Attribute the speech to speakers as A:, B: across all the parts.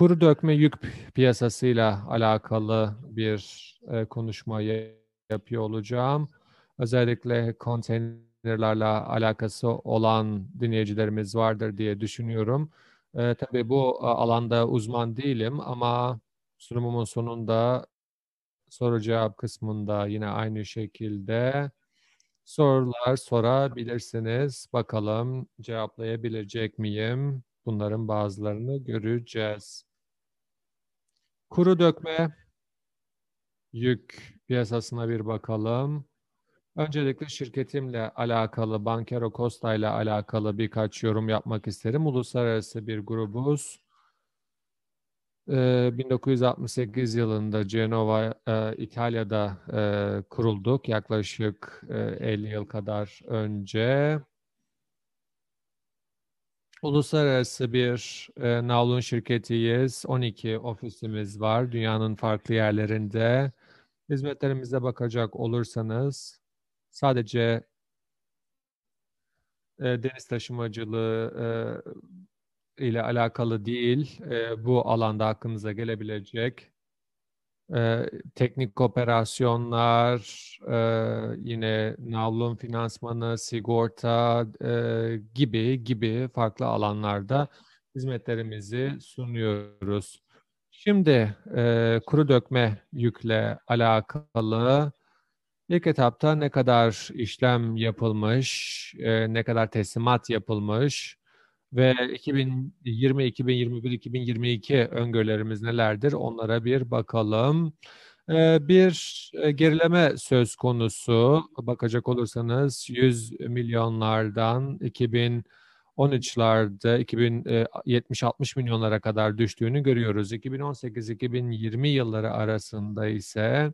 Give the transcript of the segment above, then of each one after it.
A: kuru dökme yük piyasasıyla alakalı bir e, konuşma yapıyor olacağım. Özellikle konteynerlerle alakası olan dinleyicilerimiz vardır diye düşünüyorum. E, tabii bu e, alanda uzman değilim ama sunumumun sonunda soru cevap kısmında yine aynı şekilde sorular sorabilirsiniz. Bakalım cevaplayabilecek miyim? Bunların bazılarını göreceğiz. Kuru dökme yük piyasasına bir bakalım. Öncelikle şirketimle alakalı, Bankero Costa ile alakalı birkaç yorum yapmak isterim. Uluslararası bir grubuz. 1968 ee, yılında Cenova, e, İtalya'da e, kurulduk yaklaşık 50 e, yıl kadar önce. Uluslararası bir e, navlun şirketiyiz. 12 ofisimiz var dünyanın farklı yerlerinde. Hizmetlerimize bakacak olursanız sadece e, deniz taşımacılığı e, ile alakalı değil, e, bu alanda aklınıza gelebilecek e, teknik operasyonlar, e, yine navlun finansmanı, sigorta e, gibi gibi farklı alanlarda hizmetlerimizi sunuyoruz. Şimdi e, kuru dökme yükle alakalı ilk etapta ne kadar işlem yapılmış, e, ne kadar teslimat yapılmış, ve 2020, 2021, 2022 öngörülerimiz nelerdir? Onlara bir bakalım. Ee, bir e, gerileme söz konusu. Bakacak olursanız 100 milyonlardan 2000 13'larda 2070-60 milyonlara kadar düştüğünü görüyoruz. 2018-2020 yılları arasında ise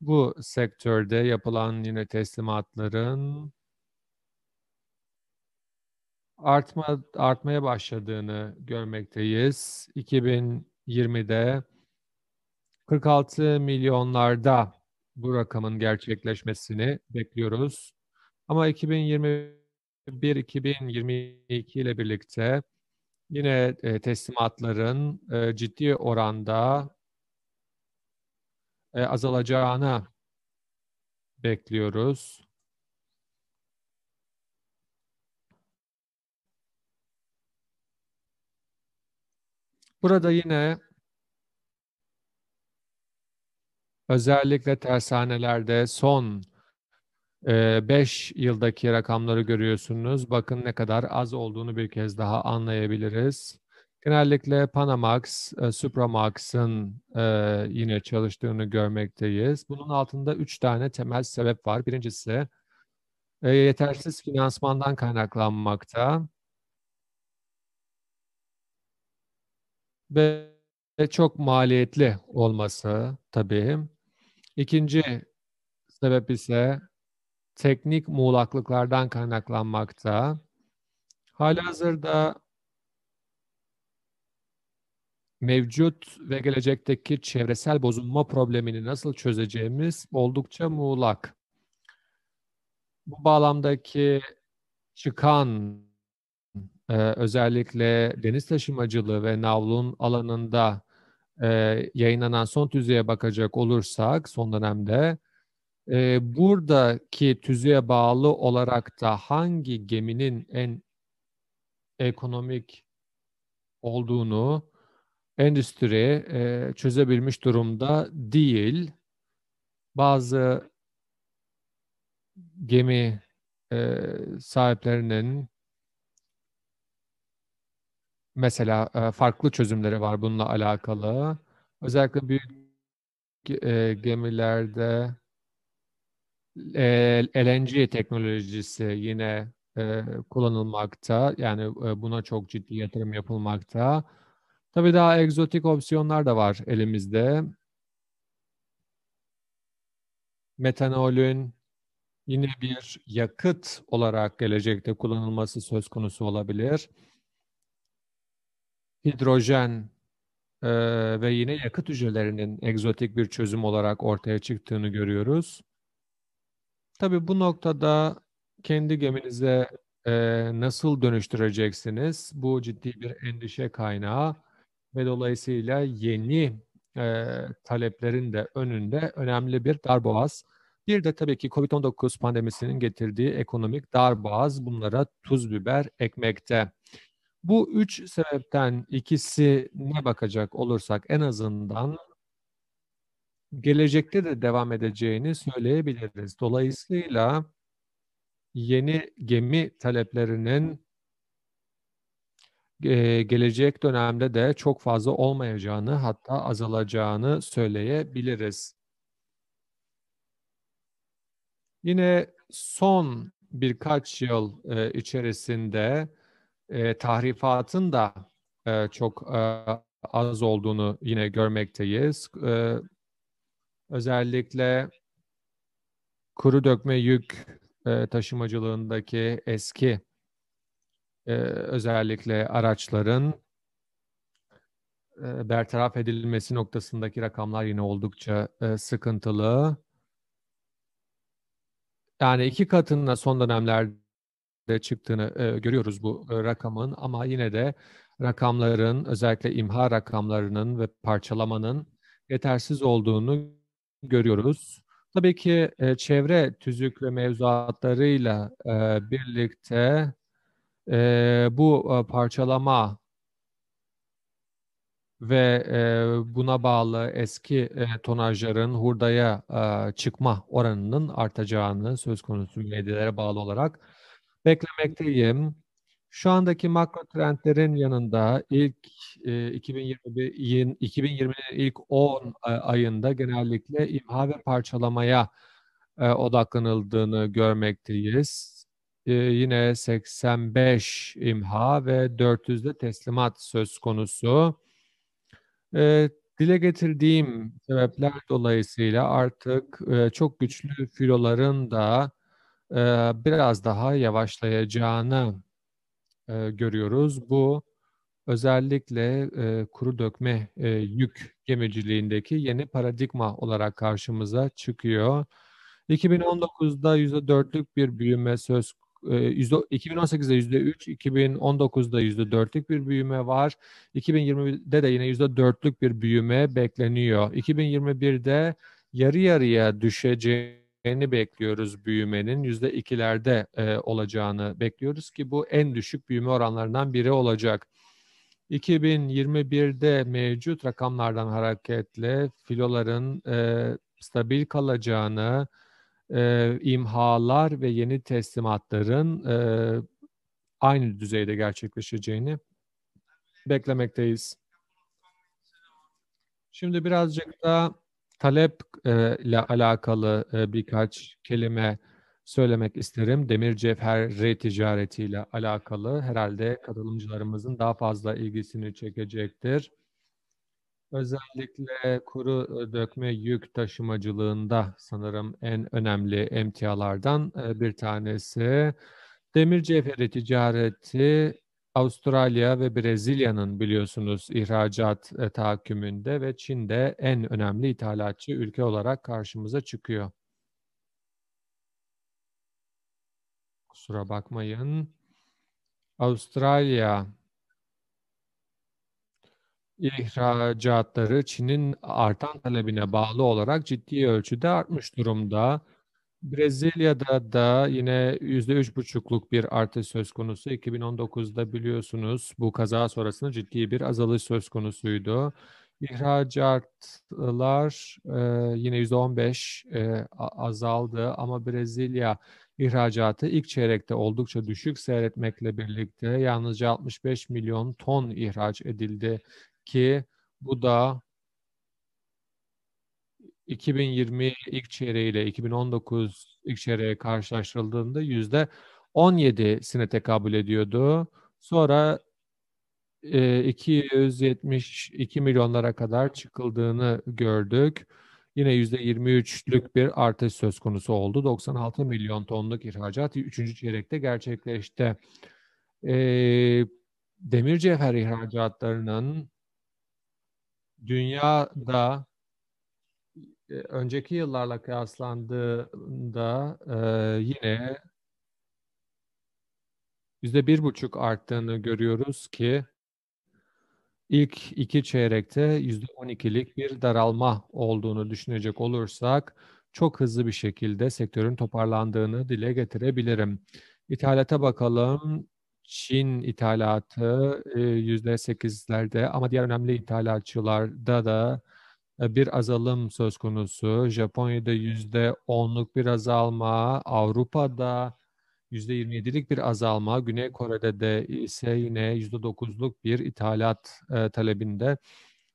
A: bu sektörde yapılan yine teslimatların artma artmaya başladığını görmekteyiz. 2020'de 46 milyonlarda bu rakamın gerçekleşmesini bekliyoruz. Ama 2021-2022 ile birlikte yine e, teslimatların e, ciddi oranda e, azalacağına bekliyoruz. Burada yine özellikle tersanelerde son 5 e, yıldaki rakamları görüyorsunuz. Bakın ne kadar az olduğunu bir kez daha anlayabiliriz. Genellikle Panamax, e, Supramax'ın e, yine çalıştığını görmekteyiz. Bunun altında 3 tane temel sebep var. Birincisi e, yetersiz finansmandan kaynaklanmakta. ve çok maliyetli olması tabii. İkinci sebep ise teknik muğlaklıklardan kaynaklanmakta. Halihazırda mevcut ve gelecekteki çevresel bozulma problemini nasıl çözeceğimiz oldukça muğlak. Bu bağlamdaki çıkan e, özellikle deniz taşımacılığı ve navlun alanında e, yayınlanan son tüzüğe bakacak olursak son dönemde e, buradaki tüzüğe bağlı olarak da hangi geminin en ekonomik olduğunu endüstri e, çözebilmiş durumda değil. Bazı gemi e, sahiplerinin mesela e, farklı çözümleri var bununla alakalı. Özellikle büyük e, gemilerde e, LNG teknolojisi yine kullanılmakta. Yani buna çok ciddi yatırım yapılmakta. Tabii daha egzotik opsiyonlar da var elimizde. Metanolün yine bir yakıt olarak gelecekte kullanılması söz konusu olabilir hidrojen e, ve yine yakıt hücrelerinin egzotik bir çözüm olarak ortaya çıktığını görüyoruz. Tabii bu noktada kendi geminize e, nasıl dönüştüreceksiniz? Bu ciddi bir endişe kaynağı ve dolayısıyla yeni e, taleplerin de önünde önemli bir darboğaz. Bir de tabii ki COVID-19 pandemisinin getirdiği ekonomik darboğaz bunlara tuz biber ekmekte. Bu üç sebepten ikisine bakacak olursak en azından gelecekte de devam edeceğini söyleyebiliriz. Dolayısıyla yeni gemi taleplerinin e, gelecek dönemde de çok fazla olmayacağını hatta azalacağını söyleyebiliriz. Yine son birkaç yıl e, içerisinde e, tahrifatın da e, çok e, az olduğunu yine görmekteyiz. E, özellikle kuru dökme yük e, taşımacılığındaki eski e, özellikle araçların e, bertaraf edilmesi noktasındaki rakamlar yine oldukça e, sıkıntılı. Yani iki katına son dönemlerde de çıktığını e, görüyoruz bu e, rakamın ama yine de rakamların özellikle imha rakamlarının ve parçalamanın yetersiz olduğunu görüyoruz. Tabii ki e, çevre tüzük ve mevzuatlarıyla e, birlikte e, bu e, parçalama ve e, buna bağlı eski e, tonajların hurdaya e, çıkma oranının artacağını söz konusu medyelere bağlı olarak beklemekteyim. Şu andaki makro trendlerin yanında ilk e, 2020 ilk 10 e, ayında genellikle imha ve parçalamaya e, odaklanıldığını görmekteyiz. E, yine 85 imha ve 400'de teslimat söz konusu. E, dile getirdiğim sebepler dolayısıyla artık e, çok güçlü filoların da e, biraz daha yavaşlayacağını e, görüyoruz. Bu özellikle e, kuru dökme e, yük gemiciliğindeki yeni paradigma olarak karşımıza çıkıyor. 2019'da %4'lük bir büyüme söz e, %2018'de %3, 2019'da %4'lük bir büyüme var. 2020'de de yine %4'lük bir büyüme bekleniyor. 2021'de yarı yarıya düşeceği %2'lerini bekliyoruz büyümenin. %2'lerde e, olacağını bekliyoruz ki bu en düşük büyüme oranlarından biri olacak. 2021'de mevcut rakamlardan hareketle filoların e, stabil kalacağını, e, imhalar ve yeni teslimatların e, aynı düzeyde gerçekleşeceğini beklemekteyiz. Şimdi birazcık da talep e, ile alakalı e, birkaç kelime söylemek isterim. Demir cevher re-ticareti ile alakalı herhalde katılımcılarımızın daha fazla ilgisini çekecektir. Özellikle kuru dökme yük taşımacılığında sanırım en önemli emtialardan e, bir tanesi. Demir cevheri ticareti Avustralya ve Brezilya'nın biliyorsunuz ihracat e, tahakkümünde ve Çin'de en önemli ithalatçı ülke olarak karşımıza çıkıyor. Kusura bakmayın. Avustralya ihracatları Çin'in artan talebine bağlı olarak ciddi ölçüde artmış durumda. Brezilya'da da yine yüzde üç buçukluk bir artış söz konusu. 2019'da biliyorsunuz bu kaza sonrasında ciddi bir azalış söz konusuydu. İhracatlar e, yine on beş e, azaldı ama Brezilya ihracatı ilk çeyrekte oldukça düşük seyretmekle birlikte yalnızca 65 milyon ton ihraç edildi ki bu da 2020 ilk çeyreği ile 2019 ilk çeyreğe karşılaştırıldığında yüzde 17 17'sine tekabül ediyordu. Sonra e, 272 milyonlara kadar çıkıldığını gördük. Yine yüzde %23'lük bir artış söz konusu oldu. 96 milyon tonluk ihracat 3. çeyrekte gerçekleşti. E, demir cevher ihracatlarının dünyada önceki yıllarla kıyaslandığında e, yine yüzde bir buçuk arttığını görüyoruz ki ilk iki çeyrekte yüzde on ikilik bir daralma olduğunu düşünecek olursak çok hızlı bir şekilde sektörün toparlandığını dile getirebilirim. İthalata bakalım. Çin ithalatı yüzde sekizlerde ama diğer önemli ithalatçılarda da ee, bir azalım söz konusu. Japonya'da yüzde onluk bir azalma, Avrupa'da yüzde yirmi bir azalma, Güney Kore'de de ise yine yüzde dokuzluk bir ithalat e, talebinde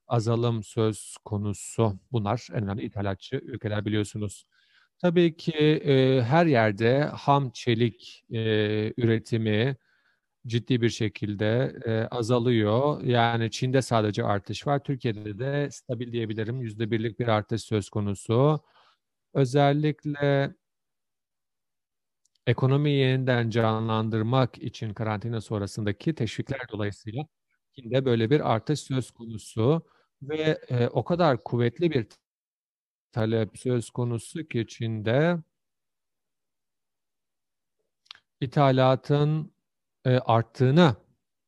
A: azalım söz konusu. Bunlar en önemli ithalatçı ülkeler biliyorsunuz. Tabii ki e, her yerde ham çelik e, üretimi, ciddi bir şekilde e, azalıyor. Yani Çin'de sadece artış var. Türkiye'de de stabil diyebilirim. Yüzde birlik bir artış söz konusu. Özellikle ekonomiyi yeniden canlandırmak için karantina sonrasındaki teşvikler dolayısıyla Çin'de böyle bir artış söz konusu ve e, o kadar kuvvetli bir talep söz konusu ki Çin'de ithalatın e, arttığını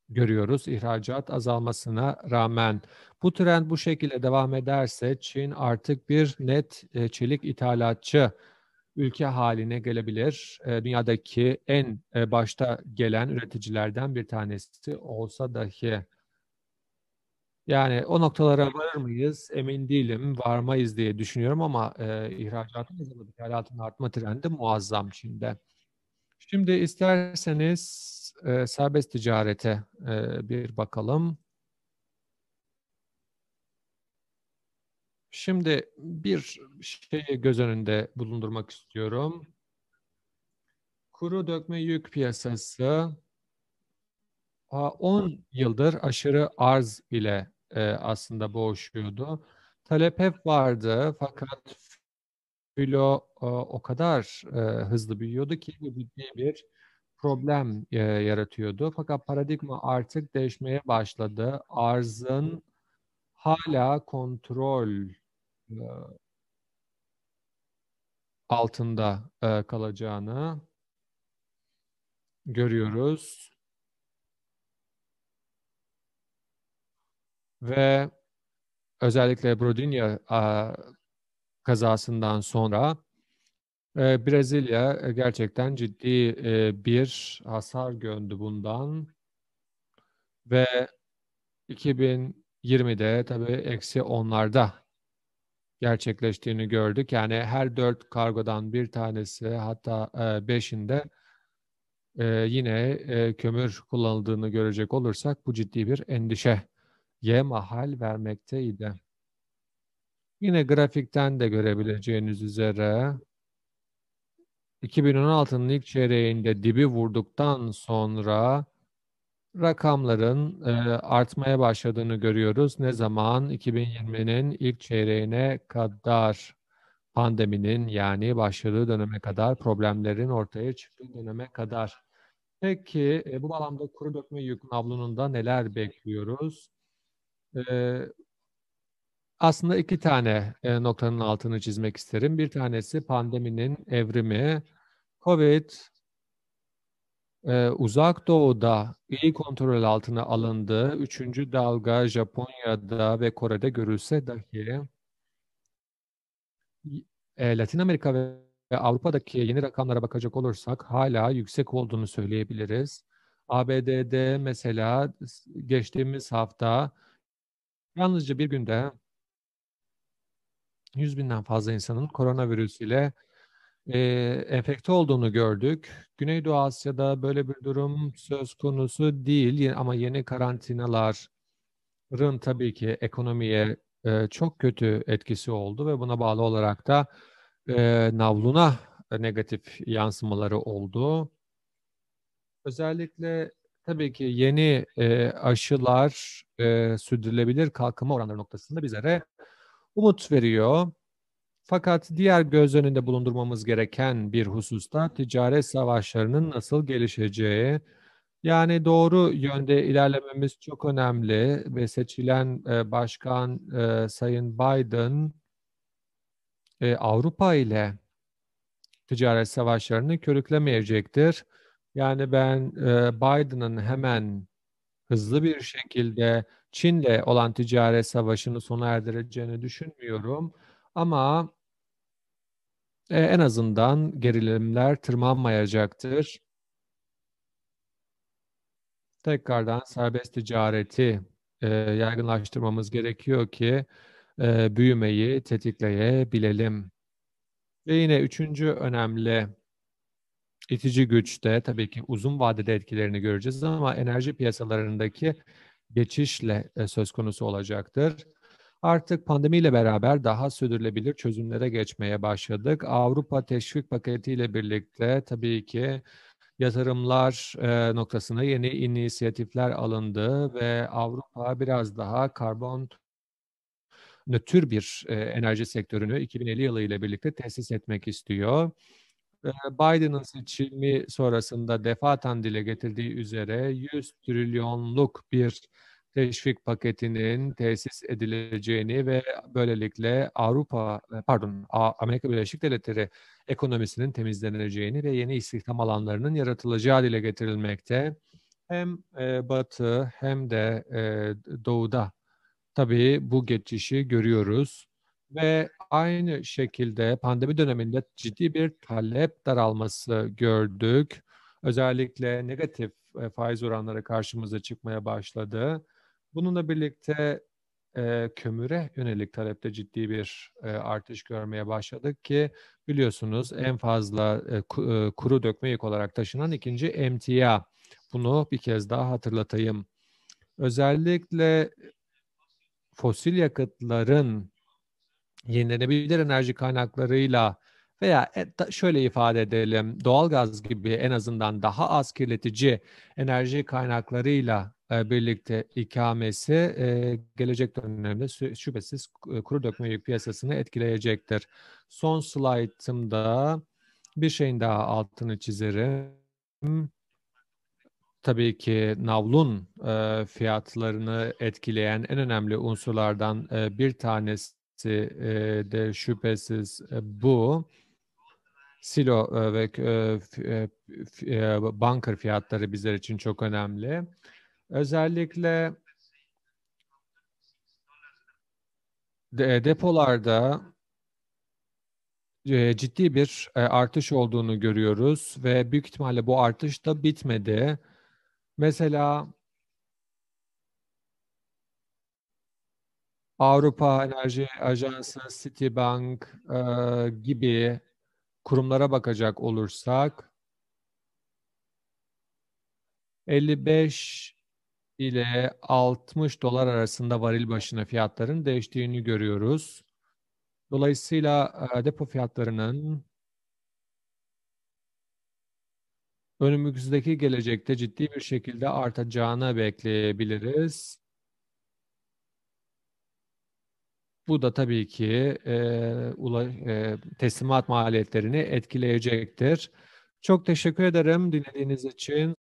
A: görüyoruz İhracat azalmasına rağmen. Bu trend bu şekilde devam ederse Çin artık bir net e, çelik ithalatçı ülke haline gelebilir. E, dünyadaki en e, başta gelen üreticilerden bir tanesi olsa dahi. Yani o noktalara varır mıyız emin değilim. Varmayız diye düşünüyorum ama e, ihracatın azalıp ithalatın artma trendi muazzam Çin'de. Şimdi isterseniz e, serbest ticarete e, bir bakalım. Şimdi bir şeyi göz önünde bulundurmak istiyorum. Kuru dökme yük piyasası 10 yıldır aşırı arz ile e, aslında boğuşuyordu. Talep hep vardı fakat kilo e, o kadar e, hızlı büyüyordu ki bu ciddi bir problem e, yaratıyordu. Fakat paradigma artık değişmeye başladı. Arzın hala kontrol altında kalacağını görüyoruz. Ve özellikle Brodinya kazasından sonra e, Brezilya e, gerçekten ciddi e, bir hasar gördü bundan ve 2020'de tabii eksi onlarda gerçekleştiğini gördük. Yani her dört kargodan bir tanesi hatta e, beşinde e, yine e, kömür kullanıldığını görecek olursak bu ciddi bir endişeye mahal vermekteydi. Yine grafikten de görebileceğiniz üzere 2016'nın ilk çeyreğinde dibi vurduktan sonra rakamların e, artmaya başladığını görüyoruz. Ne zaman? 2020'nin ilk çeyreğine kadar pandeminin yani başladığı döneme kadar problemlerin ortaya çıktığı döneme kadar. Peki e, bu bağlamda kuru dökme yük avlununda neler bekliyoruz? E, aslında iki tane e, noktanın altını çizmek isterim. Bir tanesi pandeminin evrimi. Covid e, uzak doğuda iyi kontrol altına alındı. Üçüncü dalga Japonya'da ve Kore'de görülse dahi e, Latin Amerika ve Avrupa'daki yeni rakamlara bakacak olursak hala yüksek olduğunu söyleyebiliriz. ABD'de mesela geçtiğimiz hafta yalnızca bir günde 100 binden fazla insanın koronavirüsüyle e, enfekte olduğunu gördük. Güneydoğu Asya'da böyle bir durum söz konusu değil ama yeni karantinaların tabii ki ekonomiye e, çok kötü etkisi oldu ve buna bağlı olarak da e, navluna negatif yansımaları oldu. Özellikle tabii ki yeni e, aşılar e, sürdürülebilir kalkınma oranları noktasında bizlere umut veriyor. Fakat diğer göz önünde bulundurmamız gereken bir hususta ticaret savaşlarının nasıl gelişeceği, yani doğru yönde ilerlememiz çok önemli ve seçilen e, başkan e, Sayın Biden e, Avrupa ile ticaret savaşlarını körüklemeyecektir. Yani ben e, Biden'ın hemen hızlı bir şekilde Çin'le olan ticaret savaşını sona erdireceğini düşünmüyorum. Ama e, en azından gerilimler tırmanmayacaktır. Tekrardan serbest ticareti e, yaygınlaştırmamız gerekiyor ki e, büyümeyi tetikleyebilelim. Ve yine üçüncü önemli itici güç de tabii ki uzun vadede etkilerini göreceğiz ama enerji piyasalarındaki geçişle e, söz konusu olacaktır. Artık pandemiyle beraber daha sürdürülebilir çözümlere geçmeye başladık. Avrupa teşvik paketi ile birlikte tabii ki yatırımlar e, noktasında yeni inisiyatifler alındı ve Avrupa biraz daha karbon nötr bir e, enerji sektörünü 2050 yılı ile birlikte tesis etmek istiyor. Biden'ın seçimi sonrasında defaten dile getirdiği üzere 100 trilyonluk bir teşvik paketinin tesis edileceğini ve böylelikle Avrupa e, pardon Amerika Birleşik Devletleri ekonomisinin temizleneceğini ve yeni istihdam alanlarının yaratılacağı dile getirilmekte. Hem e, batı hem de e, doğuda tabii bu geçişi görüyoruz. Ve aynı şekilde pandemi döneminde ciddi bir talep daralması gördük. Özellikle negatif e, faiz oranları karşımıza çıkmaya başladı. Bununla birlikte e, kömüre yönelik talepte ciddi bir e, artış görmeye başladık ki biliyorsunuz en fazla e, e kuru dökme yük olarak taşınan ikinci emtia. Bunu bir kez daha hatırlatayım. Özellikle fosil yakıtların yenilenebilir enerji kaynaklarıyla veya e, şöyle ifade edelim doğalgaz gibi en azından daha az kirletici enerji kaynaklarıyla e, birlikte ikamesi e, gelecek dönemde şüphesiz kuru dökme yük piyasasını etkileyecektir. Son slaytımda bir şeyin daha altını çizerim. Tabii ki navlun fiyatlarını etkileyen en önemli unsurlardan bir tanesi de şüphesiz e, bu silo e, ve e, banker fiyatları bizler için çok önemli. Özellikle depolarda ciddi bir artış olduğunu görüyoruz ve büyük ihtimalle bu artış da bitmedi. Mesela Avrupa Enerji Ajansı, Citibank e, gibi kurumlara bakacak olursak 55 ile 60 dolar arasında varil başına fiyatların değiştiğini görüyoruz. Dolayısıyla e, depo fiyatlarının önümüzdeki gelecekte ciddi bir şekilde artacağını bekleyebiliriz. Bu da tabii ki e, ula, e, teslimat maliyetlerini etkileyecektir. Çok teşekkür ederim dinlediğiniz için.